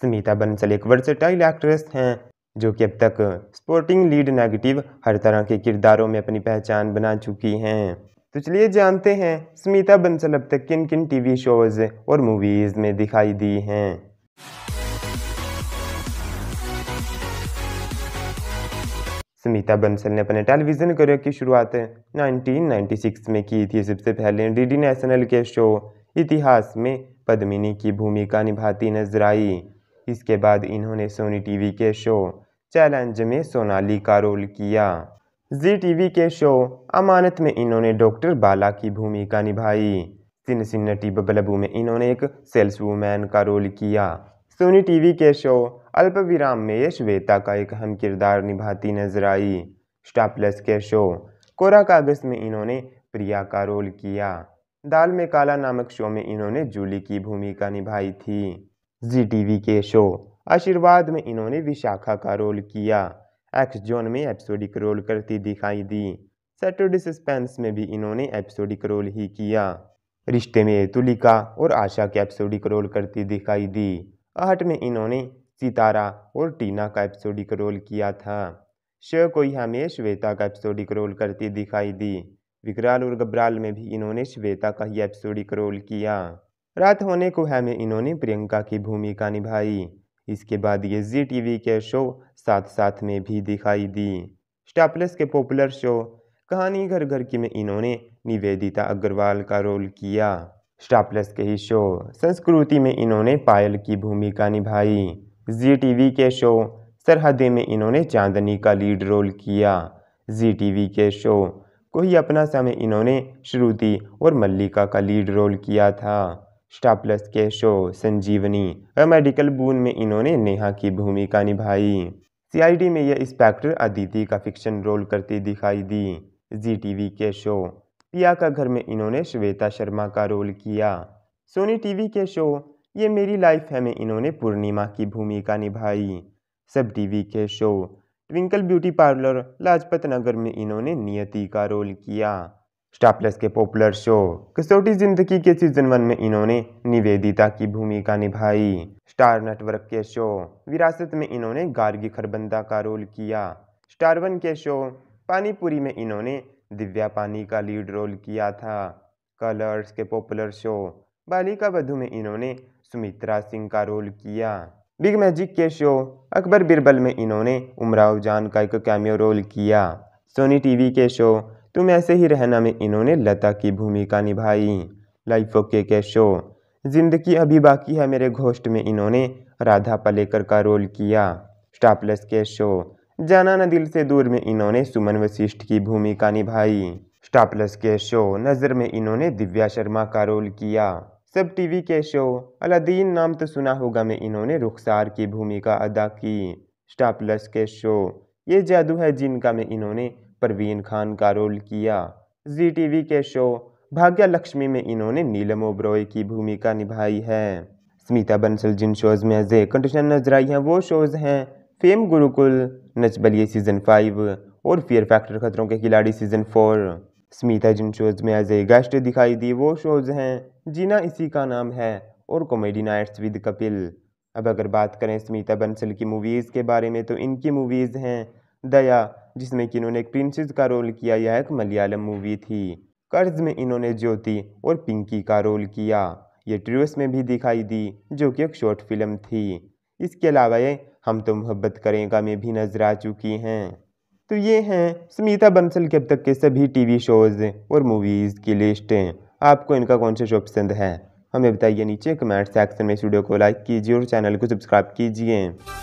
स्मिता बंसल एक versatile actress हैं जो कि अब तक स्पोर्टिंग लीड नेगेटिव हर तरह के किरदारों में अपनी पहचान बना चुकी हैं तो चलिए जानते हैं स्मिता बंसल अब तक किन किन टीवी शोज़ और मूवीज़ में दिखाई दी हैं स्मिता बंसल ने अपने टेलीविज़न करियर की शुरुआत 1996 में की थी सबसे पहले डीडी नेशनल के शो इतिहास में पद्मिनी की भूमिका निभाती नजर आई इसके बाद इन्होंने सोनी टीवी के शो चैलेंज में सोनाली का रोल किया जी टीवी के शो अमानत में इन्होंने डॉक्टर बाला की भूमिका निभाई सिन्नटी बबलबू में इन्होंने एक सेल्स वूमैन का रोल किया सोनी टीवी के शो अल्पविराम में ये श्वेता का एक अहम किरदार निभाती नजर आई स्टार प्लस के शो कोरा कागज में इन्होंने प्रिया का रोल किया दाल में काला नामक शो में इन्होंने जूली की भूमिका निभाई थी जी टीवी के शो आशीर्वाद में इन्होंने विशाखा का रोल किया एक्स जोन में एपिसोडिक रोल करती दिखाई दी सैटरडे सस्पेंस में भी इन्होंने एपिसोडिक रोल ही किया रिश्ते में तुलिका और आशा के एपिसोडिक रोल करती दिखाई दी आहट में इन्होंने सितारा और टीना का एपिसोडिक रोल किया था शो ही हमें श्वेता का एपिसोडिक रोल करती दिखाई दी विकराल और गब्राल में भी इन्होंने श्वेता का ही एपिसोडिक रोल किया रात होने को है में इन्होंने प्रियंका की भूमिका निभाई इसके बाद ये जी टीवी के शो साथ साथ में भी दिखाई दी स्टापलस के पॉपुलर शो कहानी घर घर की में इन्होंने निवेदिता अग्रवाल का रोल किया स्टापलस के ही शो संस्कृति में इन्होंने पायल की भूमिका निभाई जी टीवी के शो सरहदे में इन्होंने चांदनी का लीड रोल किया जी टीवी के शो को ही अपना समय इन्होंने श्रुति और मल्लिका का लीड रोल किया था स्टापलस के शो संजीवनी और मेडिकल बून में इन्होंने नेहा की भूमिका निभाई सीआईडी में यह इंस्पेक्टर अदिति का फिक्शन रोल करती दिखाई दी जी टीवी के शो पिया का घर में इन्होंने श्वेता शर्मा का रोल किया सोनी टीवी के शो ये मेरी लाइफ है में इन्होंने पूर्णिमा की भूमिका निभाई सब टीवी के show Twinkle Beauty Parlour Lajpat Nagar में इन्होंने नियति का रोल किया स्टापलेस के पॉपुलर शो कसौटी जिंदगी के सीजन वन में इन्होंने निवेदिता की भूमिका निभाई स्टार नेटवर्क के शो विरासत में इन्होंने गार्गी खरबंदा का रोल किया स्टार वन के शो पानीपुरी में इन्होंने दिव्या पानी का लीड रोल किया था कलर्स के पॉपुलर शो बालिका वधु में इन्होंने सुमित्रा सिंह का रोल किया बिग मैजिक के शो अकबर बिरबल में इन्होंने उमराव जान का एक कैमियो रोल किया सोनी टीवी के शो तुम ऐसे ही रहना में इन्होंने लता की भूमिका निभाई लाइफ ओके के शो जिंदगी अभी बाकी है मेरे घोष्ट में इन्होंने राधा पलेकर का रोल किया स्टापलेस के शो जाना न दिल से दूर में इन्होंने सुमन वशिष्ठ की भूमिका निभाई स्टापलेस के शो नज़र में इन्होंने दिव्या शर्मा का रोल किया सब टीवी के शो अलादीन नाम तो सुना होगा में इन्होंने रुखसार की भूमिका अदा की स्टापलस के शो ये जादू है जिनका में इन्होंने परवीन खान का रोल किया जी टीवी के शो भाग्य लक्ष्मी में इन्होंने नीलम ओब्रॉय की भूमिका निभाई है स्मिता बंसल जिन शोज़ में एज ए कंडीशन नजर आई हैं वो शोज़ हैं fame Gurukul Nach Baliye season five और fear factor Khatron ke Khiladi season four Smita जिन शोज़ में एज ए गेस्ट दिखाई दी वो शोज़ हैं जीना इसी का नाम है और कॉमेडी नाइट्स विद कपिल अब अगर बात करें स्मिता बंसल की मूवीज़ के बारे में तो इनकी मूवीज़ हैं दया जिसमें कि इन्होंने एक प्रिंसेस का रोल किया यह एक मलयालम मूवी थी कर्ज में इन्होंने ज्योति और पिंकी का रोल किया ये ट्रिवस में भी दिखाई दी जो कि एक शॉर्ट फिल्म थी इसके अलावा ये हम तो मोहब्बत करेंगा में भी नजर आ चुकी हैं तो ये हैं सुमिता बंसल के अब तक के सभी टीवी शोज़ और मूवीज़ की लिस्ट आपको इनका कौन सा शो पसंद है हमें बताइए नीचे कमेंट सेक्शन में इस वीडियो को लाइक कीजिए और चैनल को सब्सक्राइब कीजिए